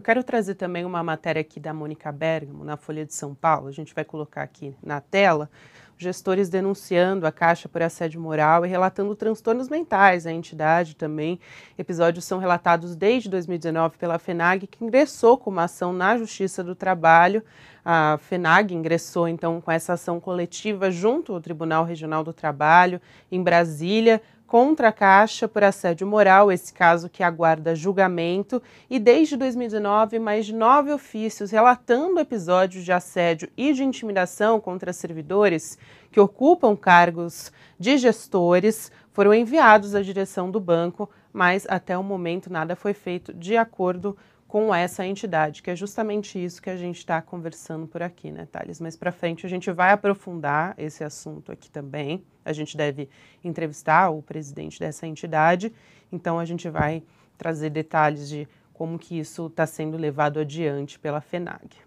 Eu quero trazer também uma matéria aqui da Mônica Bergamo, na Folha de São Paulo. A gente vai colocar aqui na tela gestores denunciando a Caixa por assédio moral e relatando transtornos mentais à entidade também. Episódios são relatados desde 2019 pela FENAG, que ingressou com uma ação na Justiça do Trabalho. A FENAG ingressou, então, com essa ação coletiva junto ao Tribunal Regional do Trabalho, em Brasília, contra a Caixa por assédio moral, esse caso que aguarda julgamento, e desde 2019, mais nove ofícios relatando episódios de assédio e de intimidação contra servidores que ocupam cargos de gestores foram enviados à direção do banco, mas até o momento nada foi feito de acordo com com essa entidade, que é justamente isso que a gente está conversando por aqui, né, Thales? Mas para frente a gente vai aprofundar esse assunto aqui também. A gente deve entrevistar o presidente dessa entidade, então a gente vai trazer detalhes de como que isso está sendo levado adiante pela FENAG.